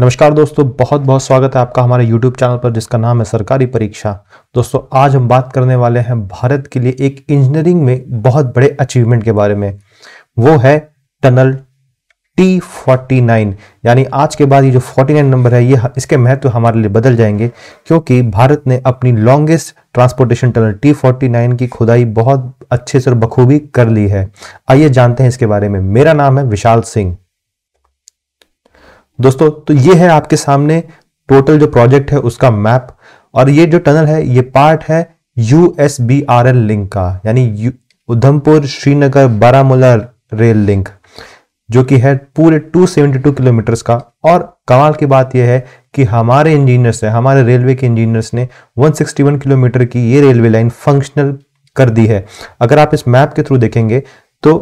नमस्कार दोस्तों बहुत बहुत स्वागत है आपका हमारे YouTube चैनल पर जिसका नाम है सरकारी परीक्षा दोस्तों आज हम बात करने वाले हैं भारत के लिए एक इंजीनियरिंग में बहुत बड़े अचीवमेंट के बारे में वो है टनल टी फोर्टी नाइन यानी आज के बाद ये जो फोर्टी नाइन नंबर है ये इसके महत्व हमारे लिए बदल जाएंगे क्योंकि भारत ने अपनी longest transportation tunnel T forty nine की खुदाई बहुत अच्छे से बखूबी कर ली है आइए जानते हैं इसके बारे में मेरा नाम है विशाल सिंह दोस्तों तो ये है आपके सामने टोटल जो प्रोजेक्ट है उसका मैप और ये जो टनल है ये पार्ट है U S B R L link का यानी उधमपुर श्रीनगर बारामूला रेल लिंक जो कि है पूरे 272 किलोमीटर्स का और कमाल की बात यह है कि हमारे इंजीनियर्स ने हमारे रेलवे के इंजीनियर्स ने 161 किलोमीटर की ये रेलवे लाइन फंक्शनल कर दी है अगर आप इस मैप के थ्रू देखेंगे तो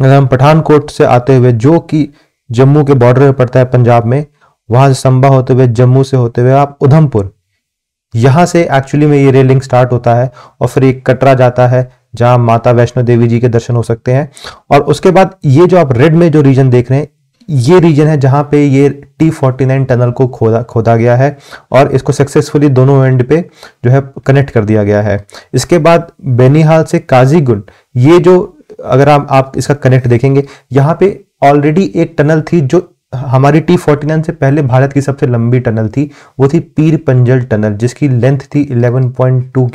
अगर हम पठानकोट से आते हुए जो कि जम्मू के बॉर्डर पर पड़ता है पंजाब में वहां से संभा होते हुए जम्मू से होते हुए आप उधमपुर यहां से एक्चुअली में ये रेलिंग स्टार्ट होता है और फिर एक कटरा जाता है जहां माता वैष्णो देवी जी के दर्शन हो सकते हैं और उसके बाद ये जो आप रेड में जो रीजन देख रहे हैं ये रीजन है जहां पे ये टी फोर्टी नाइन टनल को खोदा खोदा गया है और इसको सक्सेसफुली दोनों एंड पे जो है कनेक्ट कर दिया गया है इसके बाद बेनीहाल से काजीगुंड ये जो अगर आप आप इसका कनेक्ट देखेंगे यहाँ पे ऑलरेडी एक टनल थी जो हमारी टी फोर्टी से पहले भारत की सबसे लंबी टनल थी वो थी पीर पंजल टनल जिसकी लेंथ थी 11.2 पॉइंट टू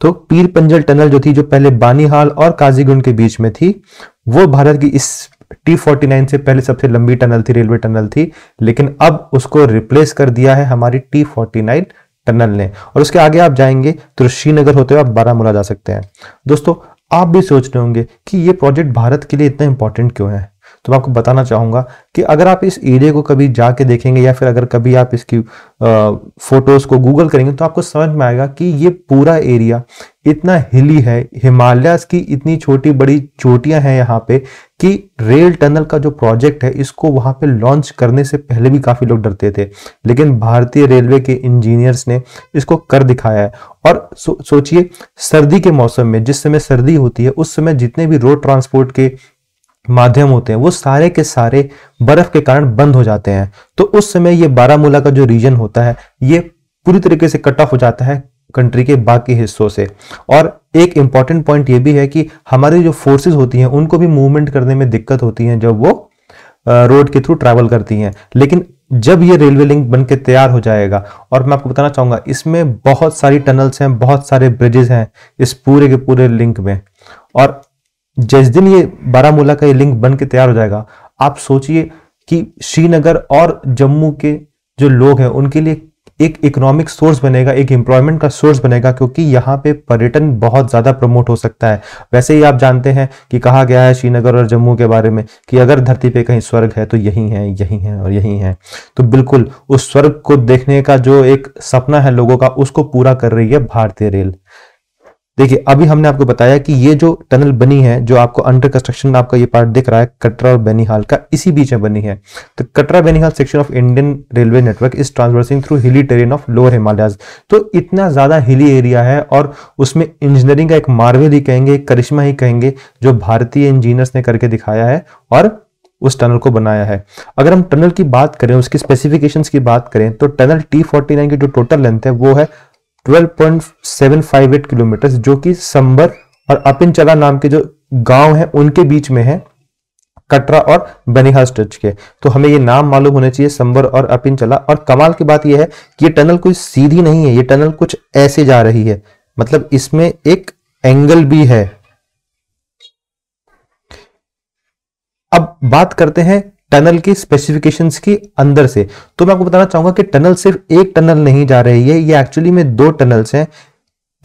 तो पीर पंजल टनल जो थी जो पहले बानीहाल और काजीगुंड के बीच में थी वो भारत की इस टी फोर्टी नाइन से पहले सबसे लंबी टनल थी रेलवे टनल थी लेकिन अब उसको रिप्लेस कर दिया है हमारी टी फोर्टी नाइन टनल ने और उसके आगे आप जाएंगे तो श्रीनगर होते हुए आप बारामूला जा सकते हैं दोस्तों आप भी सोच रहे होंगे कि ये प्रोजेक्ट भारत के लिए इतना इंपॉर्टेंट क्यों है तो मैं आपको बताना चाहूंगा कि अगर आप इस एरिया को कभी जाके देखेंगे या फिर अगर कभी आप इसकी फोटोज को गूगल करेंगे तो आपको समझ में आएगा कि ये पूरा एरिया इतना हिली है हिमालय की इतनी छोटी बड़ी चोटियां हैं यहाँ पे कि रेल टनल का जो प्रोजेक्ट है इसको वहां पे लॉन्च करने से पहले भी काफ़ी लोग डरते थे लेकिन भारतीय रेलवे के इंजीनियर्स ने इसको कर दिखाया है और सो, सोचिए सर्दी के मौसम में जिस समय सर्दी होती है उस समय जितने भी रोड ट्रांसपोर्ट के माध्यम होते हैं वो सारे के सारे बर्फ के कारण बंद हो जाते हैं तो उस समय ये बारामूला का जो रीजन होता है ये पूरी तरीके से कट ऑफ हो जाता है कंट्री के बाकी हिस्सों से और एक इम्पॉर्टेंट पॉइंट ये भी है कि हमारी जो फोर्सेस होती हैं उनको भी मूवमेंट करने में दिक्कत होती है जब वो रोड के थ्रू ट्रैवल करती हैं लेकिन जब ये रेलवे लिंक बन के तैयार हो जाएगा और मैं आपको बताना चाहूँगा इसमें बहुत सारी टनल्स हैं बहुत सारे ब्रिजेस हैं इस पूरे के पूरे लिंक में और जिस दिन ये बारामूला का ये लिंक बन के तैयार हो जाएगा आप सोचिए कि श्रीनगर और जम्मू के जो लोग हैं उनके लिए एक इकोनॉमिक सोर्स बनेगा एक एम्प्लॉयमेंट का सोर्स बनेगा क्योंकि यहाँ पे पर्यटन बहुत ज़्यादा प्रमोट हो सकता है वैसे ही आप जानते हैं कि कहा गया है श्रीनगर और जम्मू के बारे में कि अगर धरती पे कहीं स्वर्ग है तो यही है यही है और यही है तो बिल्कुल उस स्वर्ग को देखने का जो एक सपना है लोगों का उसको पूरा कर रही है भारतीय रेल देखिए अभी हमने आपको बताया कि ये जो टनल बनी है जो आपको अंडर कंस्ट्रक्शन आपका ये पार्ट दिख रहा है कटरा और बेनिहाल का इसी बीच में बनी है तो Katra Banihal section of Indian railway network is transversing through hilly terrain of lower Himalayas तो इतना ज्यादा हिली एरिया है और उसमें इंजीनियरिंग का एक मार्वल ही कहेंगे करिश्मा ही कहेंगे जो भारतीय इंजीनियर्स ने करके दिखाया है और उस टनल को बनाया है अगर हम टनल की बात करें उसकी स्पेसिफिकेशंस की बात करें तो टनल टी फोर्टी नाइन की जो टोटल लेंथ है वो है 12.758 किलोमीटर जो कि संबर और अपिनचला नाम के जो गांव है उनके बीच में है कटरा और बनिहाल स्ट्रेच के तो हमें ये नाम मालूम होने चाहिए संबर और अपिनचला और कमाल की बात यह है कि ये टनल कोई सीधी नहीं है ये टनल कुछ ऐसे जा रही है मतलब इसमें एक एंगल भी है अब बात करते हैं टनल की स्पेसिफिकेशंस के अंदर से तो मैं आपको बताना चाहूंगा कि टनल सिर्फ एक टनल नहीं जा रही है ये एक्चुअली में दो टनल्स हैं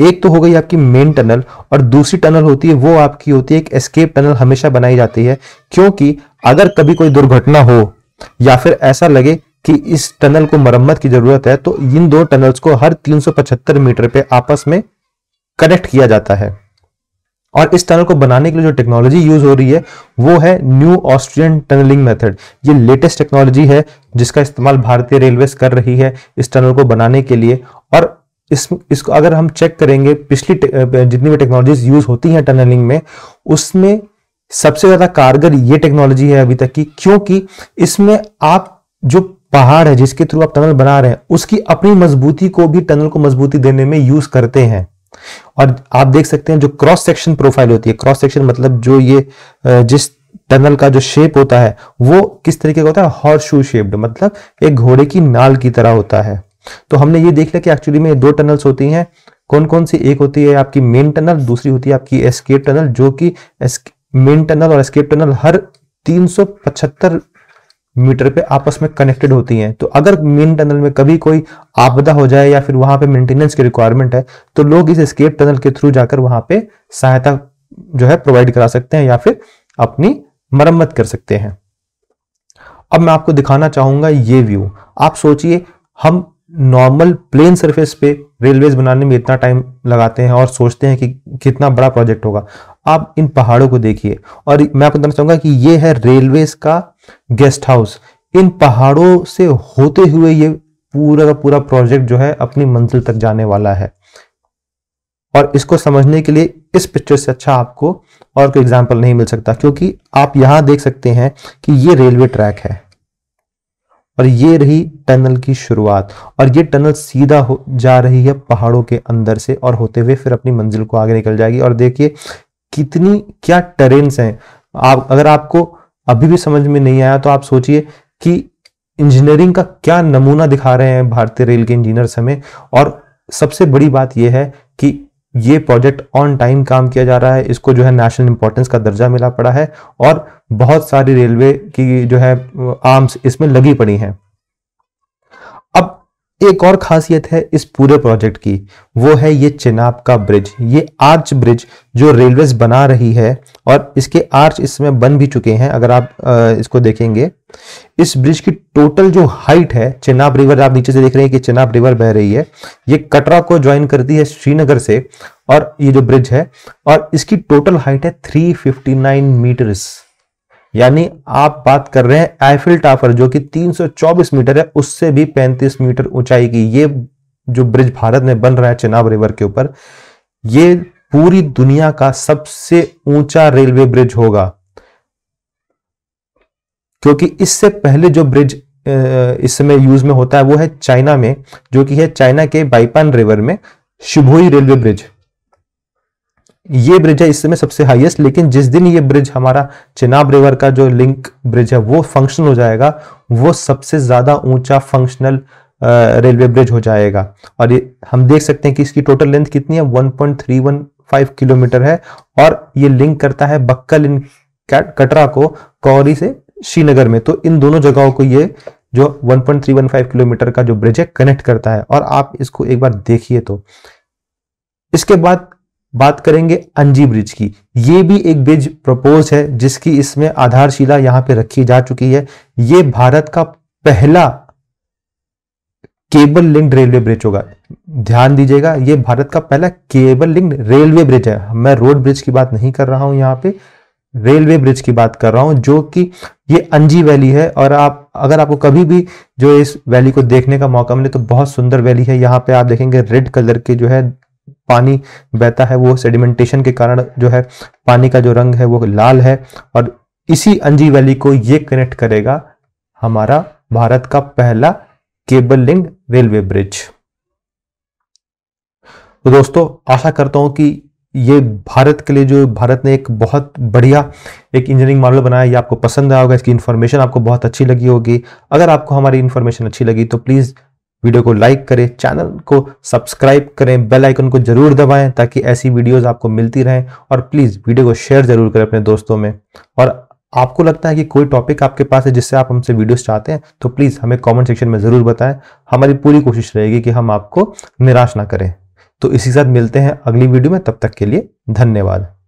एक तो हो गई आपकी मेन टनल और दूसरी टनल होती है वो आपकी होती है एक एस्केप टनल हमेशा बनाई जाती है क्योंकि अगर कभी कोई दुर्घटना हो या फिर ऐसा लगे कि इस टनल को मरम्मत की जरूरत है तो इन दो टनल्स को हर 375 मीटर पे आपस में कनेक्ट किया जाता है और इस टनल को बनाने के लिए जो टेक्नोलॉजी यूज हो रही है वो है न्यू ऑस्ट्रियन टनलिंग मेथड ये लेटेस्ट टेक्नोलॉजी है जिसका इस्तेमाल भारतीय रेलवे कर रही है इस टनल को बनाने के लिए और इस इसको अगर हम चेक करेंगे पिछली जितनी भी टेक्नोलॉजीज यूज होती हैं टनलिंग में उसमें सबसे ज्यादा कारगर ये टेक्नोलॉजी है अभी तक की क्योंकि इसमें आप जो पहाड़ है जिसके थ्रू आप टनल बना रहे हैं उसकी अपनी मजबूती को भी टनल को मजबूती देने में यूज करते हैं और आप देख सकते हैं जो क्रॉस सेक्शन प्रोफाइल होती है क्रॉस सेक्शन मतलब जो ये जिस टनल का जो शेप होता है वो किस तरीके का होता है हॉर्स शू शेप्ड मतलब एक घोड़े की नाल की तरह होता है तो हमने ये देख लिया कि एक्चुअली में दो टनल्स होती हैं कौन कौन सी एक होती है आपकी मेन टनल दूसरी होती है आपकी एस्केप टनल जो कि मेन टनल और एस्केप टनल हर तीन मीटर पे आपस में कनेक्टेड होती हैं तो अगर मेन टनल में कभी कोई आपदा हो जाए या फिर वहां पे मेंटेनेंस की रिक्वायरमेंट है तो लोग इस स्केप टनल के थ्रू जाकर वहां पे सहायता जो है प्रोवाइड करा सकते हैं या फिर अपनी मरम्मत कर सकते हैं अब मैं आपको दिखाना चाहूंगा ये व्यू आप सोचिए हम नॉर्मल प्लेन सरफेस पे रेलवेज बनाने में इतना टाइम लगाते हैं और सोचते हैं कि कितना बड़ा प्रोजेक्ट होगा आप इन पहाड़ों को देखिए और मैं आपको बताना चाहूंगा कि ये है रेलवे का गेस्ट हाउस इन पहाड़ों से होते हुए ये पूरा का पूरा प्रोजेक्ट जो है अपनी मंजिल तक जाने वाला है और इसको समझने के लिए इस पिक्चर से अच्छा आपको और कोई एग्जाम्पल नहीं मिल सकता क्योंकि आप यहां देख सकते हैं कि ये रेलवे ट्रैक है और ये रही टनल की शुरुआत और ये टनल सीधा हो जा रही है पहाड़ों के अंदर से और होते हुए फिर अपनी मंजिल को आगे निकल जाएगी और देखिए कितनी क्या टेरेन्स हैं आप अगर आपको अभी भी समझ में नहीं आया तो आप सोचिए कि इंजीनियरिंग का क्या नमूना दिखा रहे हैं भारतीय रेल के इंजीनियर हमें और सबसे बड़ी बात यह है कि ये प्रोजेक्ट ऑन टाइम काम किया जा रहा है इसको जो है नेशनल इंपॉर्टेंस का दर्जा मिला पड़ा है और बहुत सारी रेलवे की जो है आर्म्स इसमें लगी पड़ी हैं एक और खासियत है इस पूरे प्रोजेक्ट की वो है ये चिनाब का ब्रिज ये आर्च ब्रिज जो रेलवे बना रही है और इसके आर्च इसमें बन भी चुके हैं अगर आप इसको देखेंगे इस ब्रिज की टोटल जो हाइट है चिनाब रिवर आप नीचे से देख रहे हैं कि चिनाब रिवर बह रही है ये कटरा को ज्वाइन करती है श्रीनगर से और ये जो ब्रिज है और इसकी टोटल हाइट है 359 मीटर्स यानी आप बात कर रहे हैं आइफिल टावर जो कि 324 मीटर है उससे भी 35 मीटर ऊंचाई की ये जो ब्रिज भारत में बन रहा है चेनाब रिवर के ऊपर ये पूरी दुनिया का सबसे ऊंचा रेलवे ब्रिज होगा क्योंकि इससे पहले जो ब्रिज इस समय यूज में होता है वो है चाइना में जो कि है चाइना के बाइपान रिवर में शिभोई रेलवे ब्रिज ये ब्रिज है इस समय सबसे हाईएस्ट लेकिन जिस दिन ये ब्रिज हमारा चिनाब रिवर का जो लिंक ब्रिज है वो फंक्शन हो जाएगा वो सबसे ज्यादा ऊंचा फंक्शनल रेलवे ब्रिज हो जाएगा और ये हम देख सकते हैं कि इसकी टोटल लेंथ कितनी है 1.315 किलोमीटर है और ये लिंक करता है बक्कल इन कटरा को कौरी से श्रीनगर में तो इन दोनों जगहों को ये जो वन किलोमीटर का जो ब्रिज है कनेक्ट करता है और आप इसको एक बार देखिए तो इसके बाद बात करेंगे अंजी ब्रिज की ये भी एक ब्रिज प्रपोज है जिसकी इसमें आधारशिला यहां पे रखी जा चुकी है ये भारत का पहला केबल लिंक्ड रेलवे ब्रिज होगा ध्यान दीजिएगा ये भारत का पहला केबल लिंक्ड रेलवे ब्रिज है मैं रोड ब्रिज की बात नहीं कर रहा हूं यहाँ पे रेलवे ब्रिज की बात कर रहा हूं जो कि ये अंजी वैली है और आप अगर आपको कभी भी जो इस वैली को देखने का मौका मिले तो बहुत सुंदर वैली है यहाँ पे आप देखेंगे रेड कलर के जो है पानी बहता है वो सेडिमेंटेशन के कारण जो है पानी का जो रंग है वो लाल है और इसी अंजी वैली को ये कनेक्ट करेगा हमारा भारत का पहला केबल लिंक रेलवे ब्रिज तो दोस्तों आशा करता हूं कि ये भारत के लिए जो भारत ने एक बहुत बढ़िया एक इंजीनियरिंग मॉडल बनाया ये आपको पसंद आया होगा इसकी इन्फॉर्मेशन आपको बहुत अच्छी लगी होगी अगर आपको हमारी इन्फॉर्मेशन अच्छी लगी तो प्लीज़ वीडियो को लाइक करें चैनल को सब्सक्राइब करें बेल आइकन को जरूर दबाएं ताकि ऐसी वीडियोस आपको मिलती रहें और प्लीज़ वीडियो को शेयर जरूर करें अपने दोस्तों में और आपको लगता है कि कोई टॉपिक आपके पास है जिससे आप हमसे वीडियोस चाहते हैं तो प्लीज़ हमें कमेंट सेक्शन में ज़रूर बताएं हमारी पूरी कोशिश रहेगी कि हम आपको निराश ना करें तो इसी साथ मिलते हैं अगली वीडियो में तब तक के लिए धन्यवाद